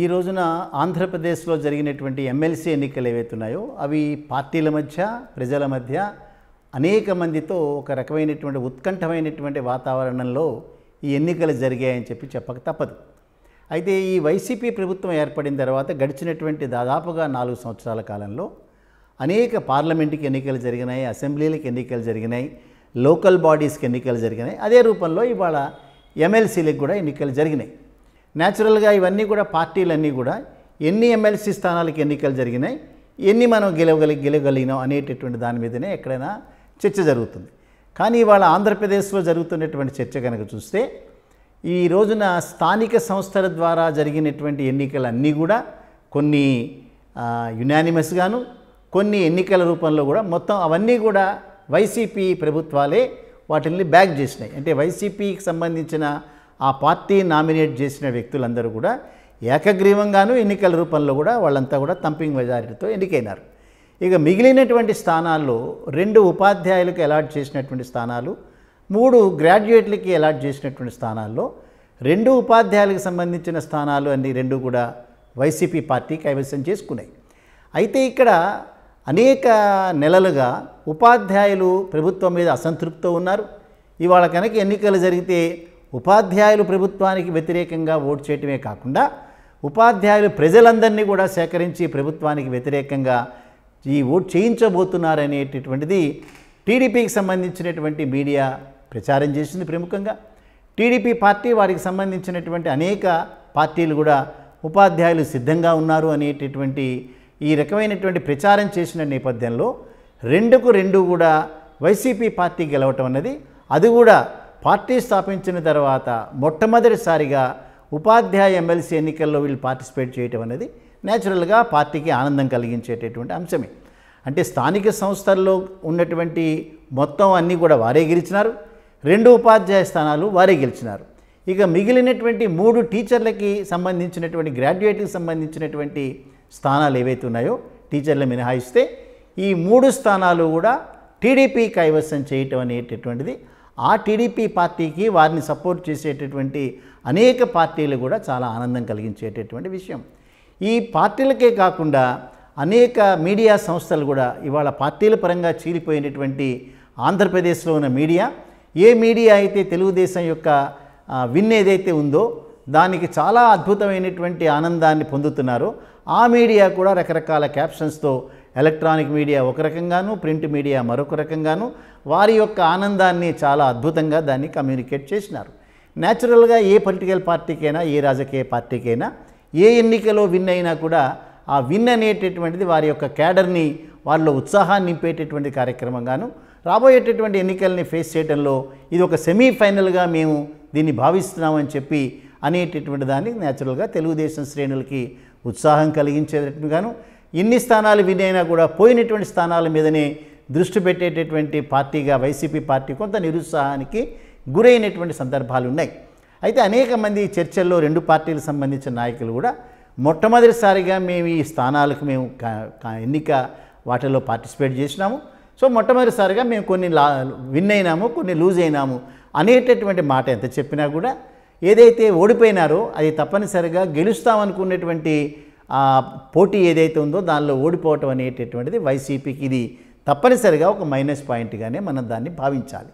ఈ రోజున ఆంధ్రప్రదేశ్లో జరిగినటువంటి ఎమ్మెల్సీ ఎన్నికలు ఏవైతున్నాయో అవి పార్టీల మధ్య ప్రజల మధ్య అనేక మందితో ఒక రకమైనటువంటి ఉత్కంఠమైనటువంటి వాతావరణంలో ఈ ఎన్నికలు జరిగాయని చెప్పి చెప్పక తప్పదు అయితే ఈ వైసీపీ ప్రభుత్వం ఏర్పడిన తర్వాత గడిచినటువంటి దాదాపుగా నాలుగు సంవత్సరాల కాలంలో అనేక పార్లమెంటుకి ఎన్నికలు జరిగినాయి అసెంబ్లీలకు ఎన్నికలు జరిగినాయి లోకల్ బాడీస్కి ఎన్నికలు జరిగినాయి అదే రూపంలో ఇవాళ ఎమ్మెల్సీలకు కూడా ఎన్నికలు జరిగినాయి న్యాచురల్గా ఇవన్నీ కూడా పార్టీలన్నీ కూడా ఎన్ని ఎమ్మెల్సీ స్థానాలకు ఎన్నికలు జరిగినాయి ఎన్ని మనం గెలవగలి గెలవగలిగినాం అనేటటువంటి దాని మీదనే ఎక్కడైనా చర్చ జరుగుతుంది కానీ ఇవాళ ఆంధ్రప్రదేశ్లో జరుగుతున్నటువంటి చర్చ కనుక చూస్తే ఈ రోజున స్థానిక సంస్థల ద్వారా జరిగినటువంటి ఎన్నికలన్నీ కూడా కొన్ని యునానిమస్గాను కొన్ని ఎన్నికల రూపంలో కూడా మొత్తం అవన్నీ కూడా వైసీపీ ప్రభుత్వాలే వాటిని బ్యాక్ చేసినాయి అంటే వైసీపీకి సంబంధించిన ఆ పార్టీ నామినేట్ చేసిన వ్యక్తులందరూ కూడా ఏకగ్రీవంగాను ఎన్నికల రూపంలో కూడా వాళ్ళంతా కూడా తంపింగ్ మెజారిటీతో ఎన్నికైనారు ఇక మిగిలినటువంటి స్థానాల్లో రెండు ఉపాధ్యాయులకు అలాట్ చేసినటువంటి స్థానాలు మూడు గ్రాడ్యుయేట్లకి అలాట్ చేసినటువంటి స్థానాల్లో రెండు ఉపాధ్యాయులకు సంబంధించిన స్థానాలు అన్ని రెండు కూడా వైసీపీ పార్టీ కైవసం చేసుకున్నాయి అయితే ఇక్కడ అనేక నెలలుగా ఉపాధ్యాయులు ప్రభుత్వం మీద అసంతృప్తితో ఉన్నారు ఇవాళ కనుక ఎన్నికలు జరిగితే ఉపాధ్యాయులు ప్రభుత్వానికి వ్యతిరేకంగా ఓటు చేయటమే కాకుండా ఉపాధ్యాయులు ప్రజలందరినీ కూడా సేకరించి ప్రభుత్వానికి వ్యతిరేకంగా ఈ ఓటు చేయించబోతున్నారనేటటువంటిది టీడీపీకి సంబంధించినటువంటి మీడియా ప్రచారం చేసింది ప్రముఖంగా టీడీపీ పార్టీ వారికి సంబంధించినటువంటి అనేక పార్టీలు కూడా ఉపాధ్యాయులు సిద్ధంగా ఉన్నారు అనేటటువంటి ఈ రకమైనటువంటి ప్రచారం చేసిన నేపథ్యంలో రెండుకు రెండు కూడా వైసీపీ పార్టీ గెలవటం అన్నది అది కూడా పార్టీ స్థాపించిన తర్వాత మొట్టమొదటిసారిగా ఉపాధ్యాయ ఎమ్మెల్సీ ఎన్నికల్లో వీళ్ళు పార్టిసిపేట్ చేయటం అనేది న్యాచురల్గా పార్టీకి ఆనందం కలిగించేటటువంటి అంశమే అంటే స్థానిక సంస్థల్లో ఉన్నటువంటి మొత్తం అన్నీ కూడా వారే గెలిచినారు రెండు ఉపాధ్యాయ స్థానాలు వారే గెలిచినారు ఇక మిగిలినటువంటి మూడు టీచర్లకి సంబంధించినటువంటి గ్రాడ్యుయేట్కి సంబంధించినటువంటి స్థానాలు ఏవైతే ఉన్నాయో టీచర్లు మినహాయిస్తే ఈ మూడు స్థానాలు కూడా టీడీపీ కైవసం చేయటం అనేటటువంటిది ఆ టీడీపీ పార్టీకి వారిని సపోర్ట్ చేసేటటువంటి అనేక పార్టీలు కూడా చాలా ఆనందం కలిగించేటటువంటి విషయం ఈ పార్టీలకే కాకుండా అనేక మీడియా సంస్థలు కూడా ఇవాళ పార్టీల పరంగా చీలిపోయినటువంటి ఆంధ్రప్రదేశ్లో ఉన్న మీడియా ఏ మీడియా అయితే తెలుగుదేశం యొక్క విన్ ఏదైతే ఉందో దానికి చాలా అద్భుతమైనటువంటి ఆనందాన్ని పొందుతున్నారు ఆ మీడియా కూడా రకరకాల క్యాప్షన్స్తో ఎలక్ట్రానిక్ మీడియా ఒక రకంగాను ప్రింట్ మీడియా మరొక రకంగాను వారి యొక్క ఆనందాన్ని చాలా అద్భుతంగా దాన్ని కమ్యూనికేట్ చేసినారు న్యాచురల్గా ఏ పొలిటికల్ పార్టీకైనా ఏ రాజకీయ పార్టీకైనా ఏ ఎన్నికలో విన్ అయినా కూడా ఆ విన్ అనేటటువంటిది వారి యొక్క క్యాడర్ని వాళ్ళు ఉత్సాహాన్ని నింపేటటువంటి కార్యక్రమంగాను రాబోయేటటువంటి ఎన్నికల్ని ఫేస్ చేయడంలో ఇది ఒక సెమీఫైనల్గా మేము దీన్ని భావిస్తున్నామని చెప్పి అనేటటువంటి దాన్ని న్యాచురల్గా తెలుగుదేశం శ్రేణులకి ఉత్సాహం కలిగించేటట్టుగాను ఇన్ని స్థానాలు వినైనా కూడా పోయినటువంటి స్థానాల మీదనే దృష్టి పెట్టేటటువంటి పార్టీగా వైసీపీ పార్టీ కొంత నిరుత్సాహానికి గురైనటువంటి సందర్భాలు ఉన్నాయి అయితే అనేక మంది చర్చల్లో రెండు పార్టీలకు సంబంధించిన నాయకులు కూడా మొట్టమొదటిసారిగా మేము ఈ స్థానాలకు మేము ఎన్నిక వాటిల్లో పార్టిసిపేట్ చేసినాము సో మొట్టమొదటిసారిగా మేము కొన్ని లా విన్ అయినాము కొన్ని లూజ్ అయినాము అనేటటువంటి మాట ఎంత చెప్పినా కూడా ఏదైతే ఓడిపోయినారో అది తప్పనిసరిగా గెలుస్తామనుకునేటువంటి ఆ పోటీ ఏదైతే ఉందో దానిలో ఓడిపోవటం అనేటటువంటిది వైసీపీకి ఇది తప్పనిసరిగా ఒక మైనస్ పాయింట్గానే మనం దాన్ని భావించాలి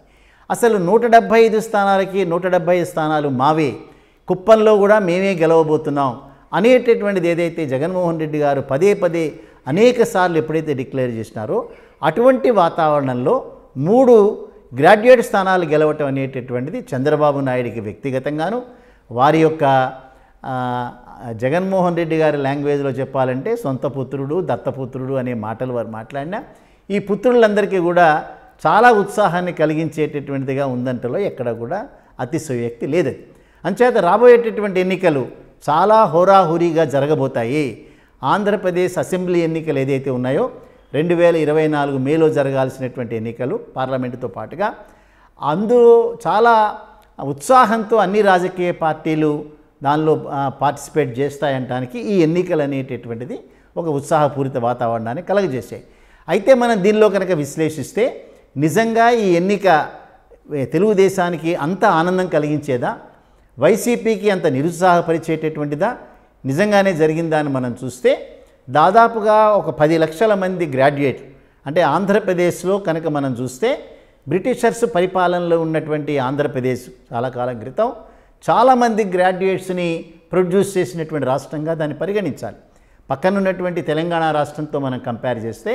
అసలు నూట డెబ్భై ఐదు స్థానాలకి నూట డెబ్బై ఐదు స్థానాలు మావే కుప్పంలో కూడా మేమే గెలవబోతున్నాం అనేటటువంటిది ఏదైతే జగన్మోహన్ రెడ్డి గారు పదే పదే అనేక సార్లు ఎప్పుడైతే డిక్లేర్ చేసినారో అటువంటి వాతావరణంలో మూడు గ్రాడ్యుయేట్ స్థానాలు గెలవటం అనేటటువంటిది చంద్రబాబు నాయుడికి వ్యక్తిగతంగాను వారి యొక్క జగన్మోహన్ రెడ్డి గారి లాంగ్వేజ్లో చెప్పాలంటే సొంత పుత్రుడు దత్తపుత్రుడు అనే మాటలు వారు మాట్లాడినా ఈ పుత్రులందరికీ కూడా చాలా ఉత్సాహాన్ని కలిగించేటటువంటిదిగా ఉందంటలో ఎక్కడ కూడా అతిశయోక్తి లేదు అంచేత రాబోయేటటువంటి ఎన్నికలు చాలా హోరాహోరీగా జరగబోతాయి ఆంధ్రప్రదేశ్ అసెంబ్లీ ఎన్నికలు ఏదైతే ఉన్నాయో రెండు వేల ఇరవై నాలుగు మేలో జరగాల్సినటువంటి ఎన్నికలు పార్లమెంటుతో పాటుగా అందులో చాలా ఉత్సాహంతో అన్ని రాజకీయ పార్టీలు దానిలో పార్టిసిపేట్ చేస్తాయంటానికి ఈ ఎన్నికలు అనేటటువంటిది ఒక ఉత్సాహపూరిత వాతావరణాన్ని కలగజేసాయి అయితే మనం దీనిలో కనుక విశ్లేషిస్తే నిజంగా ఈ ఎన్నిక తెలుగుదేశానికి అంత ఆనందం కలిగించేదా వైసీపీకి అంత నిరుత్సాహపరిచేటటువంటిదా నిజంగానే జరిగిందా అని మనం చూస్తే దాదాపుగా ఒక పది లక్షల మంది గ్రాడ్యుయేట్ అంటే ఆంధ్రప్రదేశ్లో కనుక మనం చూస్తే బ్రిటిషర్స్ పరిపాలనలో ఉన్నటువంటి ఆంధ్రప్రదేశ్ చాలా కాలం క్రితం చాలామంది గ్రాడ్యుయేట్స్ని ప్రొడ్యూస్ చేసినటువంటి రాష్ట్రంగా దాన్ని పరిగణించాలి పక్కనున్నటువంటి తెలంగాణ రాష్ట్రంతో మనం కంపేర్ చేస్తే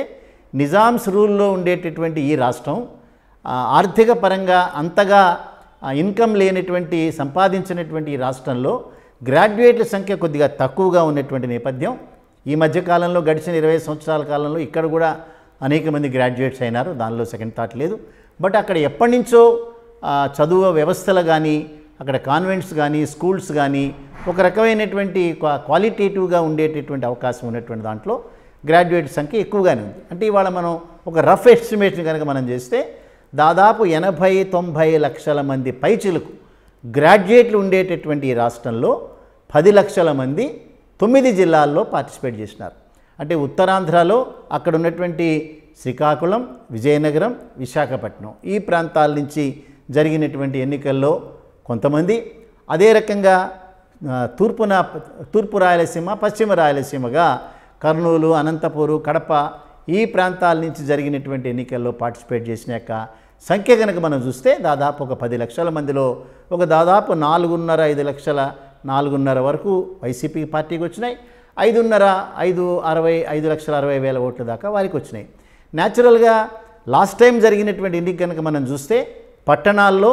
నిజామ్స్ రూల్లో ఉండేటటువంటి ఈ రాష్ట్రం ఆర్థిక పరంగా అంతగా ఇన్కమ్ లేనటువంటి సంపాదించినటువంటి ఈ రాష్ట్రంలో గ్రాడ్యుయేట్ల సంఖ్య కొద్దిగా తక్కువగా ఉన్నటువంటి నేపథ్యం ఈ మధ్యకాలంలో గడిచిన ఇరవై సంవత్సరాల కాలంలో ఇక్కడ కూడా అనేక మంది గ్రాడ్యుయేట్స్ అయినారు దానిలో సెకండ్ థాట్ లేదు బట్ అక్కడ ఎప్పటి నుంచో చదువు వ్యవస్థలు కానీ అక్కడ కాన్వెంట్స్ కానీ స్కూల్స్ కానీ ఒక రకమైనటువంటి క్వాలిటేటివ్గా ఉండేటటువంటి అవకాశం ఉన్నటువంటి దాంట్లో గ్రాడ్యుయేట్ సంఖ్య ఎక్కువగానే ఉంది అంటే ఇవాళ మనం ఒక రఫ్ ఎస్టిమేషన్ కనుక మనం చేస్తే దాదాపు ఎనభై తొంభై లక్షల మంది పైచిలకు గ్రాడ్యుయేట్లు ఉండేటటువంటి ఈ రాష్ట్రంలో పది లక్షల మంది తొమ్మిది జిల్లాల్లో పార్టిసిపేట్ చేసినారు అంటే ఉత్తరాంధ్రలో అక్కడ ఉన్నటువంటి శ్రీకాకుళం విజయనగరం విశాఖపట్నం ఈ ప్రాంతాల నుంచి జరిగినటువంటి ఎన్నికల్లో కొంతమంది అదే రకంగా తూర్పున తూర్పు రాయలసీమ పశ్చిమ రాయలసీమగా కర్నూలు అనంతపూరు కడప ఈ ప్రాంతాల నుంచి జరిగినటువంటి ఎన్నికల్లో పార్టిసిపేట్ చేసినాక సంఖ్య కనుక మనం చూస్తే దాదాపు ఒక పది లక్షల మందిలో ఒక దాదాపు నాలుగున్నర ఐదు లక్షల నాలుగున్నర వరకు వైసీపీ పార్టీకి వచ్చినాయి ఐదున్నర ఐదు అరవై ఐదు లక్షల అరవై వేల ఓట్ల దాకా వారికి వచ్చినాయి న్యాచురల్గా లాస్ట్ టైం జరిగినటువంటి ఎన్నిక కనుక మనం చూస్తే పట్టణాల్లో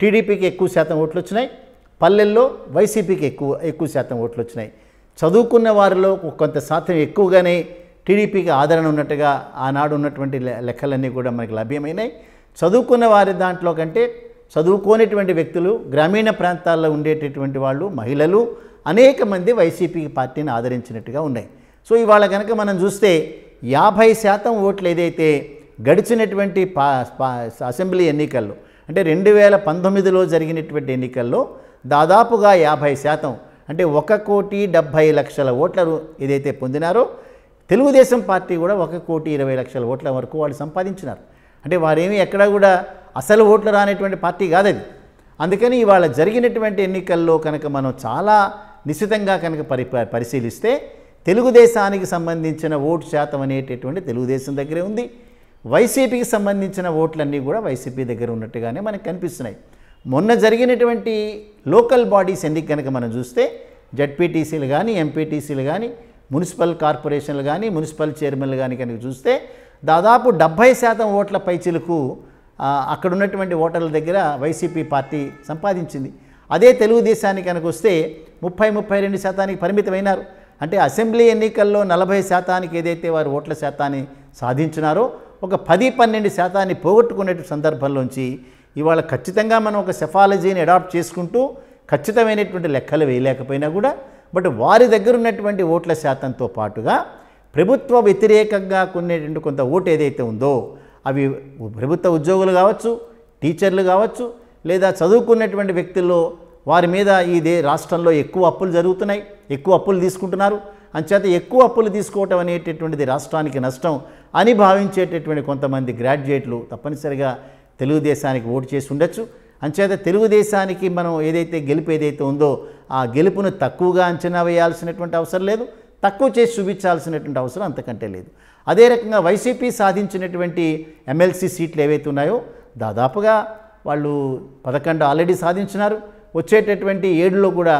టీడీపీకి ఎక్కువ శాతం ఓట్లు వచ్చినాయి పల్లెల్లో వైసీపీకి ఎక్కువ ఎక్కువ శాతం ఓట్లు వచ్చినాయి చదువుకున్న వారిలో కొంత శాతం ఎక్కువగానే టీడీపీకి ఆదరణ ఉన్నట్టుగా ఆనాడు ఉన్నటువంటి లెక్కలన్నీ కూడా మనకి లభ్యమైనాయి చదువుకున్న వారి దాంట్లో కంటే చదువుకోనిటువంటి వ్యక్తులు గ్రామీణ ప్రాంతాల్లో ఉండేటటువంటి వాళ్ళు మహిళలు అనేక మంది వైసీపీ పార్టీని ఆదరించినట్టుగా ఉన్నాయి సో ఇవాళ కనుక మనం చూస్తే యాభై శాతం ఓట్లు ఏదైతే గడిచినటువంటి అసెంబ్లీ ఎన్నికల్లో అంటే రెండు వేల పంతొమ్మిదిలో జరిగినటువంటి ఎన్నికల్లో దాదాపుగా యాభై శాతం అంటే ఒక కోటి డెబ్భై లక్షల ఓట్లను ఏదైతే పొందినారో తెలుగుదేశం పార్టీ కూడా ఒక కోటి ఇరవై లక్షల ఓట్ల వరకు వాళ్ళు సంపాదించినారు అంటే వారేమి ఎక్కడా కూడా అసలు ఓట్లు రానటువంటి పార్టీ కాదది అందుకని ఇవాళ జరిగినటువంటి ఎన్నికల్లో కనుక మనం చాలా నిశ్చితంగా కనుక పరి పరిశీలిస్తే తెలుగుదేశానికి సంబంధించిన ఓటు శాతం అనేటటువంటి తెలుగుదేశం దగ్గరే ఉంది వైసీపీకి సంబంధించిన ఓట్లన్నీ కూడా వైసీపీ దగ్గర ఉన్నట్టుగానే మనకు కనిపిస్తున్నాయి మొన్న జరిగినటువంటి లోకల్ బాడీస్ ఎన్నిక కనుక మనం చూస్తే జడ్పీటీసీలు కానీ ఎంపీటీసీలు కానీ మున్సిపల్ కార్పొరేషన్లు కానీ మున్సిపల్ చైర్మన్లు కానీ కనుక చూస్తే దాదాపు డెబ్భై శాతం ఓట్ల పైచిలకు అక్కడ ఉన్నటువంటి ఓటర్ల దగ్గర వైసీపీ పార్టీ సంపాదించింది అదే తెలుగుదేశానికి కనుక వస్తే ముప్పై ముప్పై రెండు శాతానికి పరిమితమైనారు అంటే అసెంబ్లీ ఎన్నికల్లో నలభై శాతానికి ఏదైతే వారు ఓట్ల శాతాన్ని సాధించినారో ఒక పది పన్నెండు శాతాన్ని పోగొట్టుకునే సందర్భంలోంచి ఇవాళ ఖచ్చితంగా మనం ఒక సెఫాలజీని అడాప్ట్ చేసుకుంటూ ఖచ్చితమైనటువంటి లెక్కలు వేయలేకపోయినా కూడా బట్ వారి దగ్గర ఉన్నటువంటి ఓట్ల శాతంతో పాటుగా ప్రభుత్వ వ్యతిరేకంగా కొనేటువంటి కొంత ఓటు ఏదైతే ఉందో అవి ప్రభుత్వ ఉద్యోగులు కావచ్చు టీచర్లు కావచ్చు లేదా చదువుకున్నటువంటి వ్యక్తుల్లో వారి మీద ఇదే రాష్ట్రంలో ఎక్కువ అప్పులు జరుగుతున్నాయి ఎక్కువ అప్పులు తీసుకుంటున్నారు అంచేత ఎక్కువ అప్పులు తీసుకోవటం అనేటటువంటిది రాష్ట్రానికి నష్టం అని భావించేటటువంటి కొంతమంది గ్రాడ్యుయేట్లు తప్పనిసరిగా తెలుగుదేశానికి ఓటు చేసి ఉండొచ్చు అంచేత తెలుగుదేశానికి మనం ఏదైతే గెలుపు ఏదైతే ఉందో ఆ గెలుపును తక్కువగా అంచనా వేయాల్సినటువంటి అవసరం లేదు తక్కువ చేసి చూపించాల్సినటువంటి అవసరం అంతకంటే లేదు అదే రకంగా వైసీపీ సాధించినటువంటి ఎమ్మెల్సీ సీట్లు ఏవైతే ఉన్నాయో దాదాపుగా వాళ్ళు పదకొండు ఆల్రెడీ సాధించినారు వచ్చేటటువంటి ఏడులో కూడా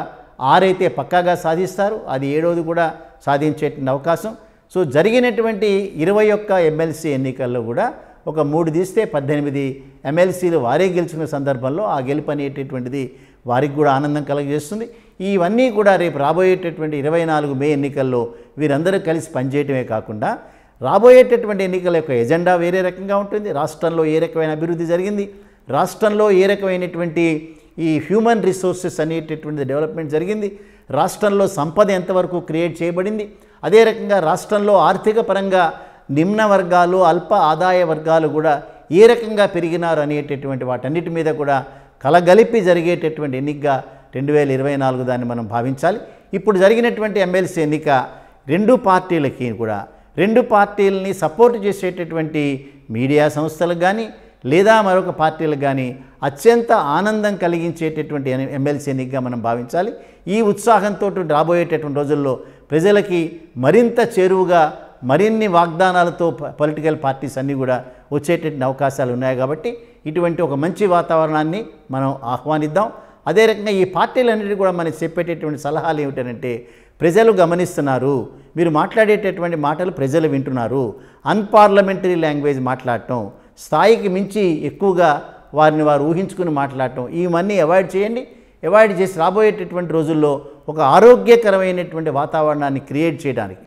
ఆరైతే పక్కాగా సాధిస్తారు అది ఏడోది కూడా సాధించేటువంటి అవకాశం సో జరిగినటువంటి ఇరవై ఒక్క ఎమ్మెల్సీ ఎన్నికల్లో కూడా ఒక మూడు తీస్తే పద్దెనిమిది ఎమ్మెల్సీలు వారే గెలిచిన సందర్భంలో ఆ గెలుపు అనేటటువంటిది వారికి కూడా ఆనందం కలగజేస్తుంది ఇవన్నీ కూడా రేపు రాబోయేటటువంటి ఇరవై నాలుగు మే ఎన్నికల్లో వీరందరూ కలిసి పనిచేయటమే కాకుండా రాబోయేటటువంటి ఎన్నికల యొక్క ఎజెండా వేరే రకంగా ఉంటుంది రాష్ట్రంలో ఏ రకమైన అభివృద్ధి జరిగింది రాష్ట్రంలో ఏ రకమైనటువంటి ఈ హ్యూమన్ రిసోర్సెస్ అనేటటువంటి డెవలప్మెంట్ జరిగింది రాష్ట్రంలో సంపద ఎంతవరకు క్రియేట్ చేయబడింది అదే రకంగా రాష్ట్రంలో ఆర్థిక పరంగా నిమ్న వర్గాలు అల్ప ఆదాయ వర్గాలు కూడా ఏ రకంగా పెరిగినారు అనేటటువంటి వాటన్నిటి మీద కూడా కలగలిపి జరిగేటటువంటి ఎన్నికగా రెండు వేల ఇరవై నాలుగు దాన్ని మనం భావించాలి ఇప్పుడు జరిగినటువంటి ఎమ్మెల్సీ ఎన్నిక రెండు పార్టీలకి కూడా రెండు పార్టీలని సపోర్ట్ చేసేటటువంటి మీడియా సంస్థలకు కానీ లేదా మరొక పార్టీలకు కానీ అత్యంత ఆనందం కలిగించేటటువంటి ఎమ్మెల్సీ ఎన్నికగా మనం భావించాలి ఈ ఉత్సాహంతో రాబోయేటటువంటి రోజుల్లో ప్రజలకి మరింత చేరువుగా మరిన్ని వాగ్దానాలతో పొలిటికల్ పార్టీస్ అన్నీ కూడా వచ్చేటటువంటి అవకాశాలు ఉన్నాయి కాబట్టి ఇటువంటి ఒక మంచి వాతావరణాన్ని మనం ఆహ్వానిద్దాం అదే రకంగా ఈ పార్టీలన్నిటి కూడా మనం చెప్పేటటువంటి సలహాలు ఏమిటంటే ప్రజలు గమనిస్తున్నారు మీరు మాట్లాడేటటువంటి మాటలు ప్రజలు వింటున్నారు అన్పార్లమెంటరీ లాంగ్వేజ్ మాట్లాడటం స్థాయికి మించి ఎక్కువగా వారిని వారు ఊహించుకుని మాట్లాడటం ఇవన్నీ అవాయిడ్ చేయండి అవాయిడ్ చేసి రాబోయేటటువంటి రోజుల్లో ఒక ఆరోగ్యకరమైనటువంటి వాతావరణాన్ని క్రియేట్ చేయడానికి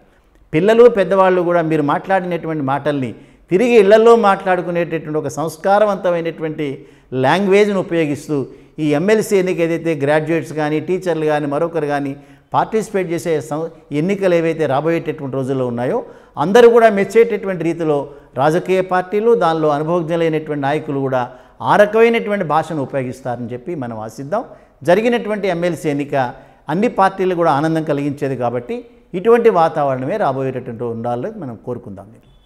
పిల్లలు పెద్దవాళ్ళు కూడా మీరు మాట్లాడినటువంటి మాటల్ని తిరిగి ఇళ్లలో మాట్లాడుకునేటటువంటి ఒక సంస్కారవంతమైనటువంటి లాంగ్వేజ్ను ఉపయోగిస్తూ ఈ ఎమ్మెల్సీ ఎన్నిక ఏదైతే గ్రాడ్యుయేట్స్ కానీ టీచర్లు కానీ మరొకరు కానీ పార్టిసిపేట్ చేసే ఎన్నికలు ఏవైతే రాబోయేటటువంటి రోజుల్లో ఉన్నాయో అందరూ కూడా మెచ్చేటటువంటి రీతిలో రాజకీయ పార్టీలు దానిలో అనుభవజ్ఞులైనటువంటి నాయకులు కూడా ఆ రకమైనటువంటి భాషను ఉపయోగిస్తారని చెప్పి మనం ఆశిద్దాం జరిగినటువంటి ఎమ్మెల్సీ ఎన్నిక అన్ని పార్టీలు కూడా ఆనందం కలిగించేది కాబట్టి ఇటువంటి వాతావరణమే రాబోయేటటువంటి ఉండాలని మనం కోరుకుందాం మీరు